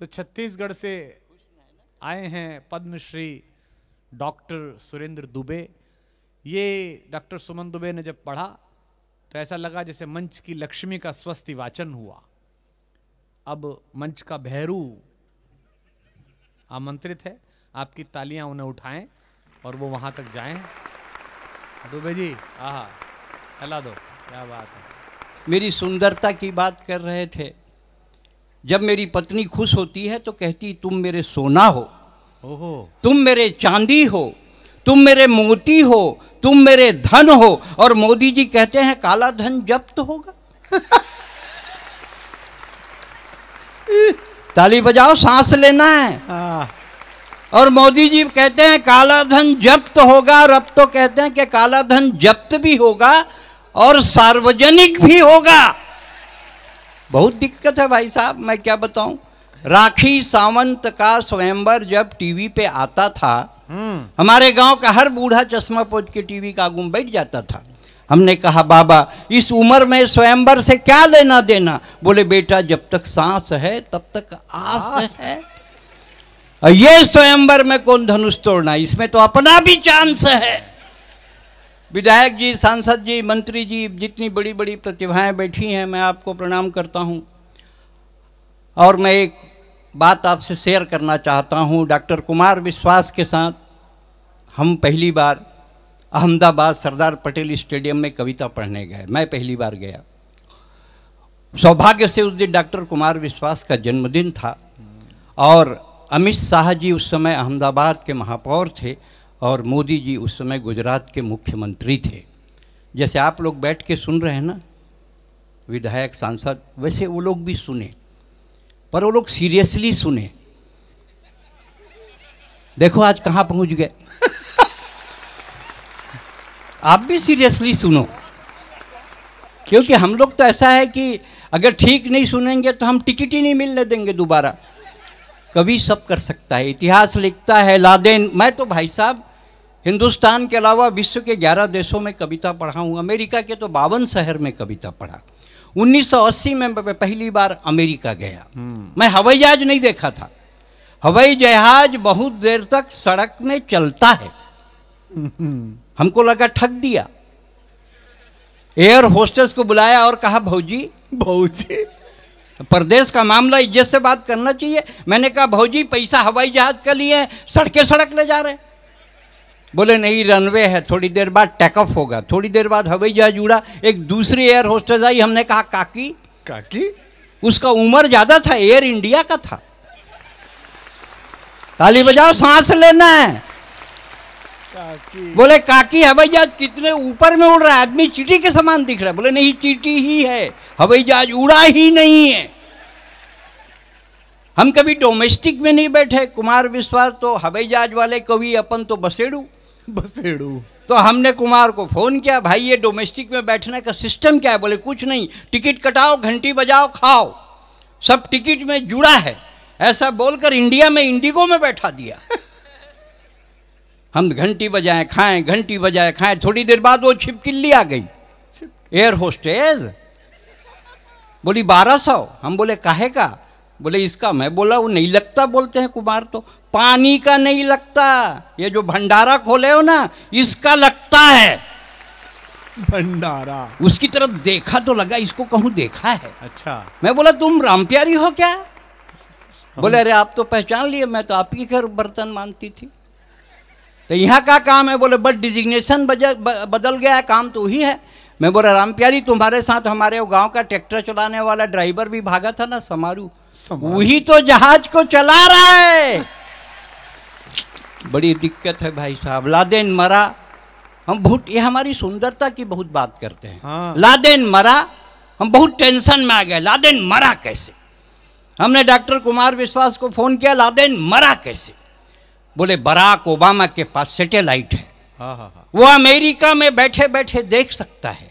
तो छत्तीसगढ़ से आए हैं पद्मश्री डॉक्टर सुरेंद्र दुबे ये डॉक्टर सुमन दुबे ने जब पढ़ा तो ऐसा लगा जैसे मंच की लक्ष्मी का स्वस्ति वाचन हुआ अब मंच का भैरू आमंत्रित है आपकी तालियां उन्हें उठाएं और वो वहां तक जाएं दुबे जी आह हला दो क्या बात है मेरी सुंदरता की बात कर रहे थे जब मेरी पत्नी खुश होती है तो कहती तुम मेरे सोना हो तुम मेरे चांदी हो तुम मेरे मोती हो तुम मेरे धन हो और मोदी जी कहते हैं काला धन जब्त होगा ताली बजाओ सांस लेना है हाँ। और मोदी जी कहते हैं काला धन जब्त होगा और अब तो कहते हैं कि काला धन जब्त भी होगा और सार्वजनिक भी होगा बहुत दिक्कत है भाई साहब मैं क्या बताऊं राखी सावंत का स्वयंवर जब टीवी पे आता था हम्म। हमारे गांव का हर बूढ़ा चश्मा पोच के टीवी का आगू बैठ जाता था हमने कहा बाबा इस उम्र में स्वयंवर से क्या लेना देना बोले बेटा जब तक सांस है तब तक आस, आस है ये स्वयंवर में कौन धनुष तोड़ना इसमें तो अपना भी चांस है विधायक जी सांसद जी मंत्री जी जितनी बड़ी बड़ी प्रतिभाएं बैठी हैं मैं आपको प्रणाम करता हूं और मैं एक बात आपसे शेयर करना चाहता हूं डॉक्टर कुमार विश्वास के साथ हम पहली बार अहमदाबाद सरदार पटेल स्टेडियम में कविता पढ़ने गए मैं पहली बार गया सौभाग्य से उस दिन डॉक्टर कुमार विश्वास का जन्मदिन था और अमित शाह जी उस समय अहमदाबाद के महापौर थे और मोदी जी उस समय गुजरात के मुख्यमंत्री थे जैसे आप लोग बैठ के सुन रहे हैं ना विधायक सांसद वैसे वो लोग भी सुने पर वो लोग सीरियसली सुने देखो आज कहाँ पहुँच गए आप भी सीरियसली सुनो क्योंकि हम लोग तो ऐसा है कि अगर ठीक नहीं सुनेंगे तो हम टिकट ही नहीं मिलने देंगे दोबारा कभी सब कर सकता है इतिहास लिखता है लादेन मैं तो भाई साहब हिंदुस्तान के अलावा विश्व के 11 देशों में कविता पढ़ा हूँ अमेरिका के तो बावन शहर में कविता पढ़ा 1980 में मैं पहली बार अमेरिका गया हम्म। मैं हवाई जहाज नहीं देखा था हवाई जहाज बहुत देर तक सड़क में चलता है हमको लगा ठग दिया एयर होस्टेस को बुलाया और कहा भौजी भौजी प्रदेश का मामला इज्जत से बात करना चाहिए मैंने कहा भौजी पैसा हवाई जहाज का लिए सड़के सड़क ले जा रहे बोले नहीं रनवे है थोड़ी देर बाद ऑफ होगा थोड़ी देर बाद हवाई जहाज उड़ा एक दूसरी एयर होस्टेज आई हमने कहा काकी काकी उसका उम्र ज़्यादा था एयर इंडिया का था ताली बजाओ सांस लेना है काकी। बोले काकी हवाई जहाज कितने ऊपर में उड़ रहा है आदमी चीटी के समान दिख रहा है बोले नहीं चीटी ही है हवाई जहाज उड़ा ही नहीं है हम कभी डोमेस्टिक में नहीं बैठे कुमार विश्वास तो हवाई जहाज वाले कभी अपन तो बसेड़ू बसेड़ू तो हमने कुमार को फोन किया भाई ये डोमेस्टिक में बैठने का सिस्टम क्या है बोले कुछ नहीं टिकट कटाओ घंटी बजाओ खाओ सब टिकट में जुड़ा है ऐसा बोलकर इंडिया में इंडिगो में बैठा दिया हम घंटी बजाएं खाएं घंटी बजाएं खाएं थोड़ी देर बाद वो छिपकिल्ली आ गई एयर होस्टेज बोली बारह सौ हम बोले काहे का बोले इसका मैं बोला वो नहीं लगता बोलते हैं कुमार तो पानी का नहीं लगता ये जो भंडारा खोले हो ना इसका लगता है भंडारा उसकी तरफ देखा तो लगा इसको कहूं देखा है अच्छा मैं बोला तुम राम प्यारी हो क्या बोले अरे आप तो पहचान लिए मैं तो आपकी घर बर्तन मानती थी तो यहाँ का काम है बोले बस डिजिग्नेशन बदल गया काम तो वही है मैं बोला राम प्यारी तुम्हारे साथ हमारे गांव का ट्रैक्टर चलाने वाला ड्राइवर भी भागा था ना समारू वही तो जहाज को चला रहा है बड़ी दिक्कत है भाई साहब लादेन मरा हम बहुत ये हमारी सुंदरता की बहुत बात करते हैं हाँ। लादेन मरा हम बहुत टेंशन में आ गए लादेन मरा कैसे हमने डॉक्टर कुमार विश्वास को फ़ोन किया लादेन मरा कैसे बोले बराक ओबामा के पास सेटेलाइट है हाँ, हाँ हाँ। वो अमेरिका में बैठे बैठे देख सकता है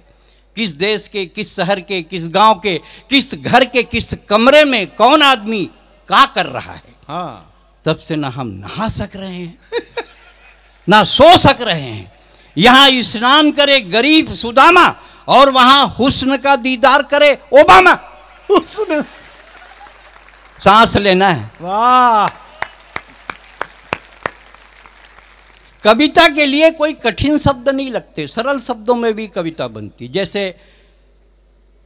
किस देश के किस शहर के किस गांव के किस घर के किस कमरे में कौन आदमी का कर रहा है हाँ। तब से ना हम नहा सक रहे हैं ना सो सक रहे हैं यहां स्नान करे गरीब सुदामा और वहां हुस्न का दीदार करे ओबामा हुस्न सांस लेना है वाह कविता के लिए कोई कठिन शब्द नहीं लगते सरल शब्दों में भी कविता बनती जैसे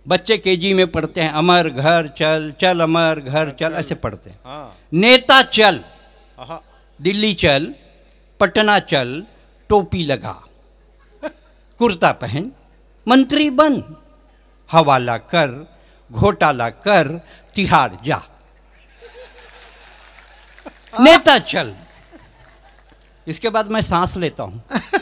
बच्चे केजी में पढ़ते हैं अमर घर चल चल अमर घर चल ऐसे पढ़ते हैं हाँ। नेता चल दिल्ली चल पटना चल टोपी लगा कुर्ता पहन मंत्री बन हवाला कर घोटाला कर तिहाड़ जा नेता चल इसके बाद मैं सांस लेता हूं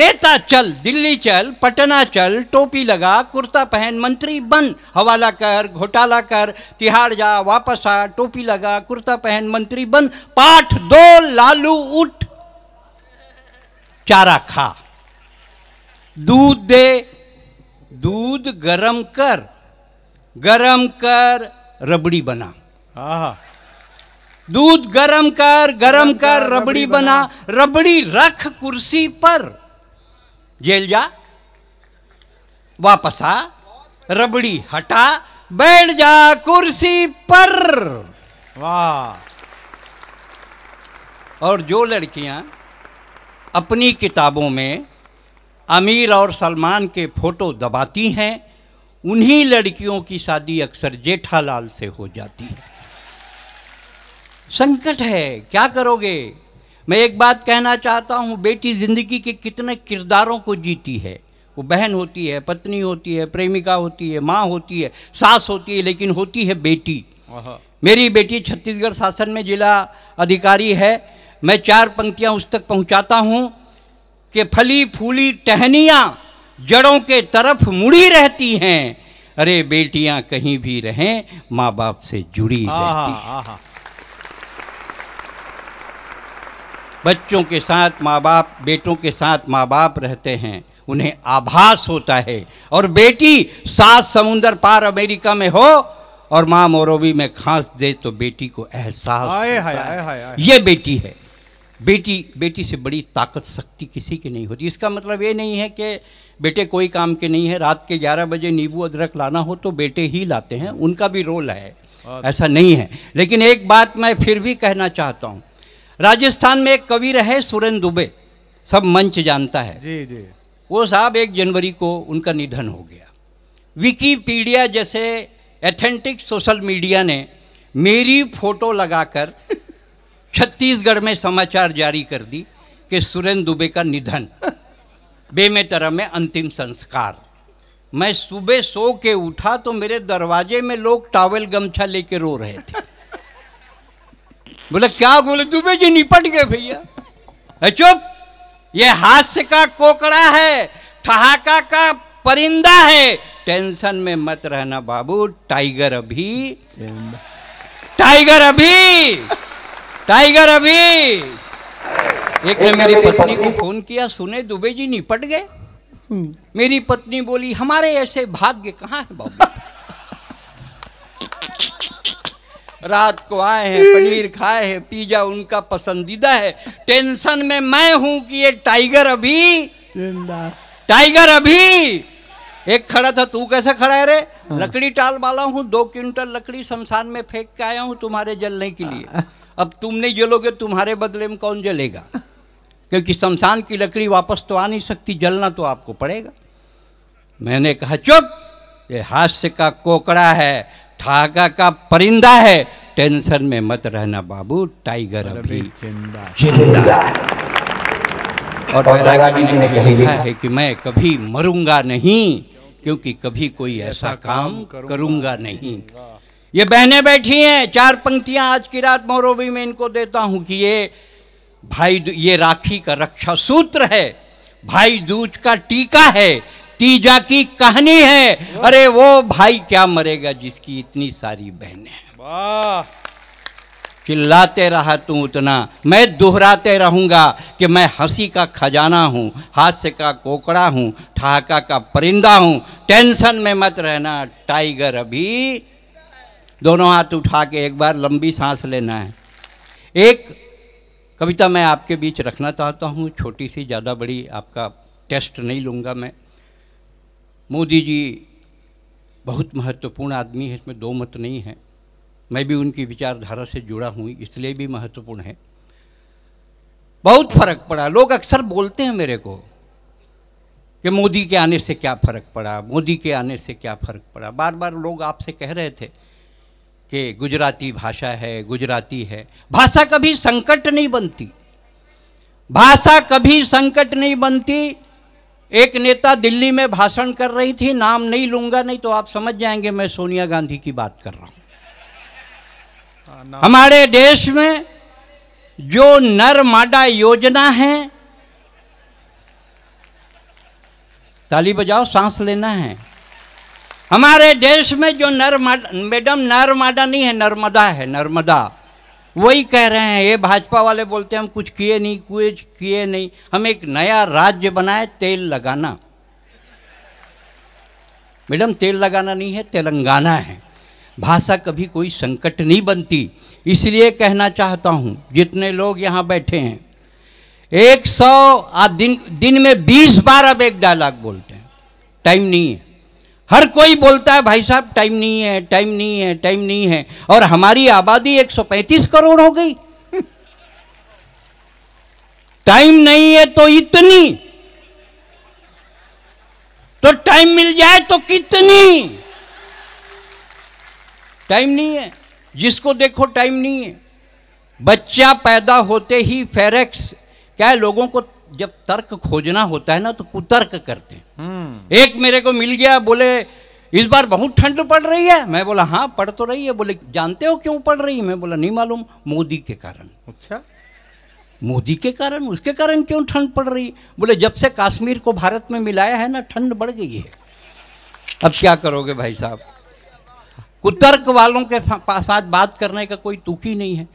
नेता चल दिल्ली चल पटना चल टोपी लगा कुर्ता पहन मंत्री बन हवाला कर घोटाला कर तिहाड़ जा वापस आ टोपी लगा कुर्ता पहन मंत्री बन पाठ दो लालू उठ चारा खा दूध दे दूध गरम कर गरम कर रबड़ी बना दूध गरम कर गरम कर रबड़ी बना रबड़ी रख कुर्सी पर जेल जा वापस आ रबड़ी हटा बैठ जा कुर्सी पर वाह और जो लड़कियां अपनी किताबों में अमीर और सलमान के फोटो दबाती हैं उन्हीं लड़कियों की शादी अक्सर जेठालाल से हो जाती है संकट है क्या करोगे मैं एक बात कहना चाहता हूँ बेटी ज़िंदगी के कितने किरदारों को जीती है वो बहन होती है पत्नी होती है प्रेमिका होती है माँ होती है सास होती है लेकिन होती है बेटी मेरी बेटी छत्तीसगढ़ शासन में जिला अधिकारी है मैं चार पंक्तियाँ उस तक पहुँचाता हूँ कि फली फूली टहनियाँ जड़ों के तरफ मुड़ी रहती हैं अरे बेटियाँ कहीं भी रहें माँ बाप से जुड़ी रहती हैं। बच्चों के साथ माँ बाप बेटों के साथ माँ बाप रहते हैं उन्हें आभास होता है और बेटी सात समुंदर पार अमेरिका में हो और माँ मोरवी में खांस दे तो बेटी को एहसास होता है। आए, आए, ये बेटी है बेटी बेटी से बड़ी ताकत शक्ति किसी की नहीं होती इसका मतलब ये नहीं है कि बेटे कोई काम के नहीं है रात के 11 बजे नींबू अदरक लाना हो तो बेटे ही लाते हैं उनका भी रोल है ऐसा नहीं है लेकिन एक बात मैं फिर भी कहना चाहता हूँ राजस्थान में एक कवि रहे सुरेंद्र दुबे सब मंच जानता है जी जी वो साहब एक जनवरी को उनका निधन हो गया विकीपीडिया जैसे एथेंटिक सोशल मीडिया ने मेरी फोटो लगाकर छत्तीसगढ़ में समाचार जारी कर दी कि सुरेंद्र दुबे का निधन बेमेतरा में अंतिम संस्कार मैं सुबह सो के उठा तो मेरे दरवाजे में लोग टावल गमछा लेके रो रहे थे बोले क्या बोले दुबे जी निपट गए भैया चुप ये हास्य का कोकड़ा है ठहाका का परिंदा है टेंशन में मत रहना बाबू टाइगर अभी टाइगर अभी टाइगर अभी एक ने मेरी पत्नी को फोन किया सुने दुबे जी निपट गए मेरी पत्नी बोली हमारे ऐसे भाग्य कहाँ है बाबू रात को आए हैं पनीर खाए हैं पिज्जा उनका पसंदीदा है टेंशन में मैं हूं कि ये टाइगर अभी टाइगर अभी एक खड़ा था तू कैसे खड़ा है रे हाँ। लकड़ी टाल वाला हूँ दो क्विंटल लकड़ी शमशान में फेंक के आया हूँ तुम्हारे जलने के लिए अब तुम नहीं जलोगे तुम्हारे बदले में कौन जलेगा क्योंकि शमशान की लकड़ी वापस तो आ नहीं सकती जलना तो आपको पड़ेगा मैंने कहा चुप ये हास्य का कोकड़ा है धागा का परिंदा है टेंशन में मत रहना बाबू टाइगर मतलब अभी जिंदा और वैरागी ने लिखा है कि मैं कभी मरूंगा नहीं क्योंकि कभी कोई ऐसा काम करूंगा नहीं ये बहनें बैठी हैं चार पंक्तियां आज की रात मोरोबी में इनको देता हूं कि ये भाई ये राखी का रक्षा सूत्र है भाई दूज का टीका है भतीजा की कहानी है अरे वो भाई क्या मरेगा जिसकी इतनी सारी बहनें हैं चिल्लाते रहा तू उतना मैं दोहराते रहूँगा कि मैं हंसी का खजाना हूँ हास्य का कोकड़ा हूँ ठहाका का परिंदा हूँ टेंशन में मत रहना टाइगर अभी दोनों हाथ उठा के एक बार लंबी सांस लेना है एक कविता मैं आपके बीच रखना चाहता हूँ छोटी सी ज़्यादा बड़ी आपका टेस्ट नहीं लूँगा मैं मोदी जी बहुत महत्वपूर्ण आदमी है इसमें दो मत नहीं है मैं भी उनकी विचारधारा से जुड़ा हूँ इसलिए भी महत्वपूर्ण है बहुत फर्क पड़ा लोग अक्सर बोलते हैं मेरे को कि मोदी के आने से क्या फ़र्क पड़ा मोदी के आने से क्या फ़र्क पड़ा बार बार लोग आपसे कह रहे थे कि गुजराती भाषा है गुजराती है भाषा कभी संकट नहीं बनती भाषा कभी संकट नहीं बनती एक नेता दिल्ली में भाषण कर रही थी नाम नहीं लूंगा नहीं तो आप समझ जाएंगे मैं सोनिया गांधी की बात कर रहा हूं हमारे देश में जो माडा योजना है ताली बजाओ सांस लेना है हमारे देश में जो नर मैडम माडा नहीं है नर्मदा है नर्मदा वही कह रहे हैं ये भाजपा वाले बोलते हैं हम कुछ किए नहीं कुछ किए नहीं हम एक नया राज्य बनाए तेल लगाना मैडम तेल लगाना नहीं है तेलंगाना है भाषा कभी कोई संकट नहीं बनती इसलिए कहना चाहता हूँ जितने लोग यहाँ बैठे हैं एक सौ दिन दिन में बीस बार अब एक डायलॉग बोलते हैं टाइम नहीं है हर कोई बोलता है भाई साहब टाइम नहीं है टाइम नहीं है टाइम नहीं है और हमारी आबादी 135 करोड़ हो गई टाइम नहीं है तो इतनी तो टाइम मिल जाए तो कितनी टाइम नहीं है जिसको देखो टाइम नहीं है बच्चा पैदा होते ही फेरेक्स क्या है लोगों को जब तर्क खोजना होता है ना तो कुतर्क करते हैं हम्म। एक मेरे को मिल गया बोले इस बार बहुत ठंड पड़ रही है मैं बोला हाँ पड़ तो रही है बोले जानते हो क्यों पड़ रही है मैं बोला नहीं मालूम मोदी के कारण अच्छा मोदी के कारण उसके कारण क्यों ठंड पड़ रही बोले जब से कश्मीर को भारत में मिलाया है ना ठंड बढ़ गई है अब क्या करोगे भाई साहब कुतर्क वालों के साथ बात करने का कोई तुक ही नहीं है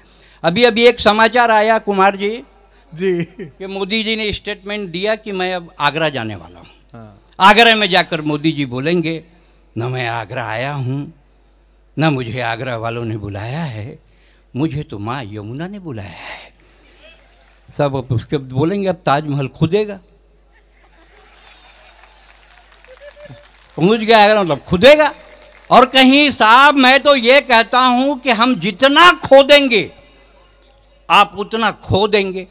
अभी अभी एक समाचार आया कुमार जी जी कि मोदी जी ने स्टेटमेंट दिया कि मैं अब आगरा जाने वाला हूँ हाँ। आगरा में जाकर मोदी जी बोलेंगे न मैं आगरा आया हूँ न मुझे आगरा वालों ने बुलाया है मुझे तो माँ यमुना ने बुलाया है सब अब उसके बोलेंगे अब ताजमहल खुदेगा पहुँच गया आगरा मतलब खुदेगा और कहीं साहब मैं तो ये कहता हूँ कि हम जितना खोदेंगे आप उतना खो देंगे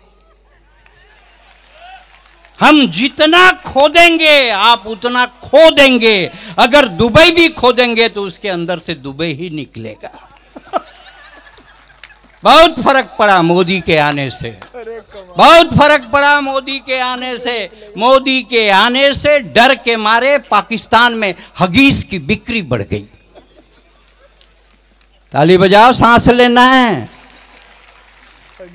हम जितना खोदेंगे आप उतना खो देंगे अगर दुबई भी खोदेंगे तो उसके अंदर से दुबई ही निकलेगा बहुत फर्क पड़ा मोदी के आने से बहुत फर्क पड़ा मोदी के आने से मोदी के आने से डर के मारे पाकिस्तान में हगीस की बिक्री बढ़ गई ताली बजाओ सांस लेना है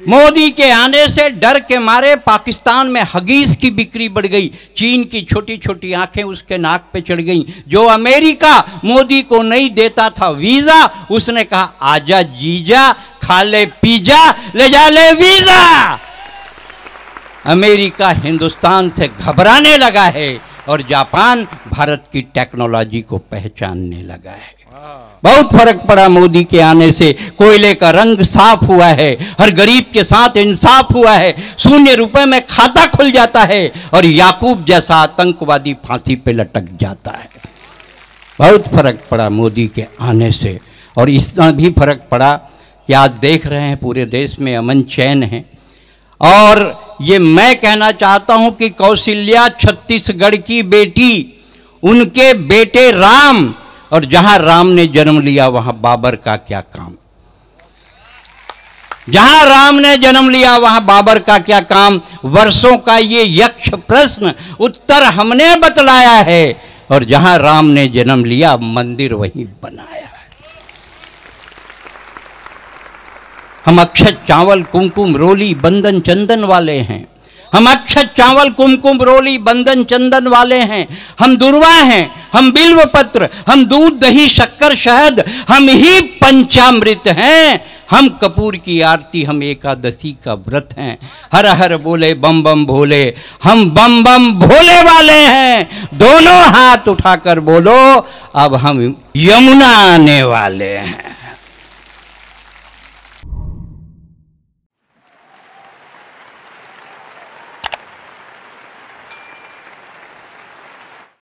मोदी के आने से डर के मारे पाकिस्तान में हगीस की बिक्री बढ़ गई चीन की छोटी छोटी आंखें उसके नाक पे चढ़ गईं जो अमेरिका मोदी को नहीं देता था वीज़ा उसने कहा आजा जीजा खा ले पीजा ले जा ले वीज़ा अमेरिका हिंदुस्तान से घबराने लगा है और जापान भारत की टेक्नोलॉजी को पहचानने लगा है बहुत फर्क पड़ा मोदी के आने से कोयले का रंग साफ हुआ है हर गरीब के साथ इंसाफ हुआ है शून्य रुपए में खाता खुल जाता है और याकूब जैसा आतंकवादी फांसी पे लटक जाता है बहुत फर्क पड़ा मोदी के आने से और इतना भी फर्क पड़ा कि आज देख रहे हैं पूरे देश में अमन चैन है और ये मैं कहना चाहता हूँ कि कौशल्या छत्तीसगढ़ की बेटी उनके बेटे राम और जहां राम ने जन्म लिया वहां बाबर का क्या काम जहां राम ने जन्म लिया वहां बाबर का क्या काम वर्षों का ये यक्ष प्रश्न उत्तर हमने बतलाया है और जहां राम ने जन्म लिया मंदिर वहीं बनाया है हम अक्षत चावल कुमकुम रोली बंदन चंदन वाले हैं हम अक्षत चावल कुमकुम रोली बंधन चंदन वाले हैं हम दुर्वा हैं हम बिल्व पत्र हम दूध दही शक्कर शहद हम ही पंचामृत हैं हम कपूर की आरती हम एकादशी का व्रत हैं हर हर बोले बम बम भोले हम बम बम भोले वाले हैं दोनों हाथ उठाकर बोलो अब हम यमुना आने वाले हैं